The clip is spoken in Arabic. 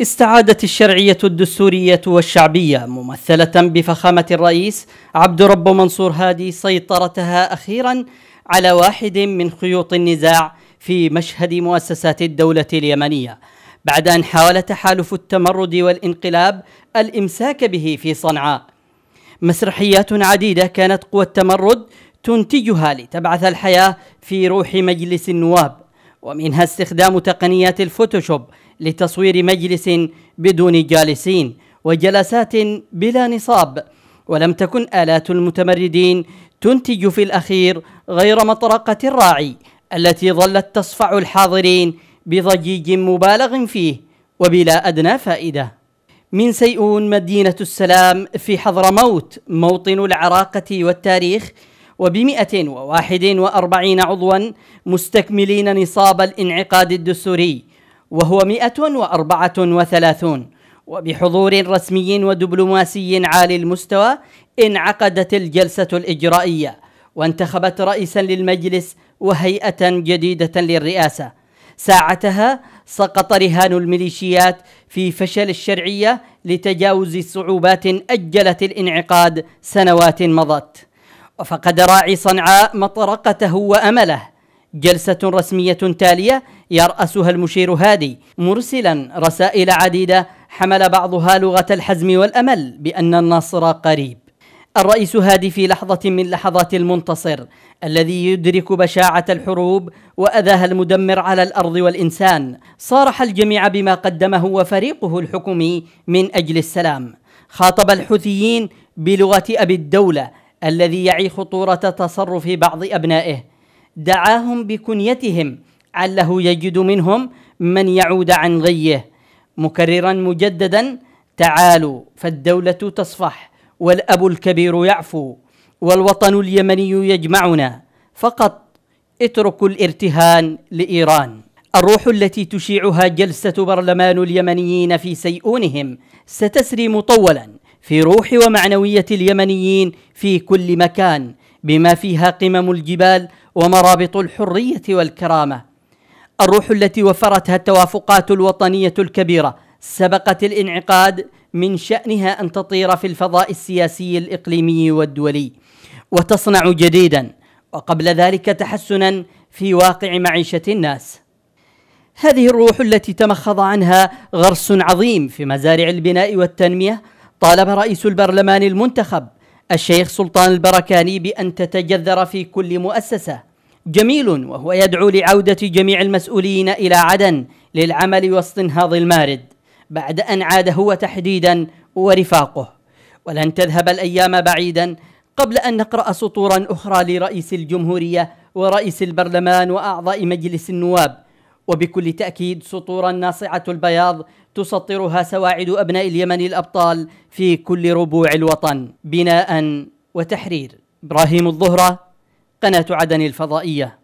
استعادت الشرعية الدستورية والشعبية ممثلة بفخامة الرئيس عبد رب منصور هادي سيطرتها أخيرا على واحد من خيوط النزاع في مشهد مؤسسات الدولة اليمنية بعد أن حاول تحالف التمرد والانقلاب الإمساك به في صنعاء مسرحيات عديدة كانت قوى التمرد تنتجها لتبعث الحياة في روح مجلس النواب ومنها استخدام تقنيات الفوتوشوب لتصوير مجلس بدون جالسين وجلسات بلا نصاب ولم تكن آلات المتمردين تنتج في الأخير غير مطرقة الراعي التي ظلت تصفع الحاضرين بضجيج مبالغ فيه وبلا أدنى فائدة من سيئون مدينة السلام في حضرموت موطن العراقة والتاريخ وبمئة وواحد وأربعين عضوا مستكملين نصاب الانعقاد الدستوري وهو 134 وبحضور رسمي ودبلوماسي عالي المستوى انعقدت الجلسة الإجرائية وانتخبت رئيسا للمجلس وهيئة جديدة للرئاسة ساعتها سقط رهان الميليشيات في فشل الشرعية لتجاوز صعوبات أجلت الانعقاد سنوات مضت وفقد راعي صنعاء مطرقته وأمله جلسة رسمية تالية يرأسها المشير هادي مرسلا رسائل عديدة حمل بعضها لغة الحزم والأمل بأن النصر قريب الرئيس هادي في لحظة من لحظات المنتصر الذي يدرك بشاعة الحروب وأذاها المدمر على الأرض والإنسان صارح الجميع بما قدمه وفريقه الحكومي من أجل السلام خاطب الحوثيين بلغة أبي الدولة الذي يعي خطورة تصرف بعض أبنائه دعاهم بكنيتهم عله يجد منهم من يعود عن غيه مكررا مجددا تعالوا فالدولة تصفح والأب الكبير يعفو والوطن اليمني يجمعنا فقط اتركوا الارتهان لإيران الروح التي تشيعها جلسة برلمان اليمنيين في سيئونهم ستسري مطولا في روح ومعنوية اليمنيين في كل مكان بما فيها قمم الجبال ومرابط الحريه والكرامه الروح التي وفرتها التوافقات الوطنيه الكبيره سبقت الانعقاد من شانها ان تطير في الفضاء السياسي الاقليمي والدولي وتصنع جديدا وقبل ذلك تحسنا في واقع معيشه الناس هذه الروح التي تمخض عنها غرس عظيم في مزارع البناء والتنميه طالب رئيس البرلمان المنتخب الشيخ سلطان البركاني بأن تتجذر في كل مؤسسة جميل وهو يدعو لعودة جميع المسؤولين إلى عدن للعمل واستنهاض المارد بعد أن عاد هو تحديدا ورفاقه ولن تذهب الأيام بعيدا قبل أن نقرأ سطورا أخرى لرئيس الجمهورية ورئيس البرلمان وأعضاء مجلس النواب وبكل تأكيد سطورا ناصعة البياض تسطرها سواعد أبناء اليمن الأبطال في كل ربوع الوطن بناء وتحرير إبراهيم الظهرة قناة عدن الفضائية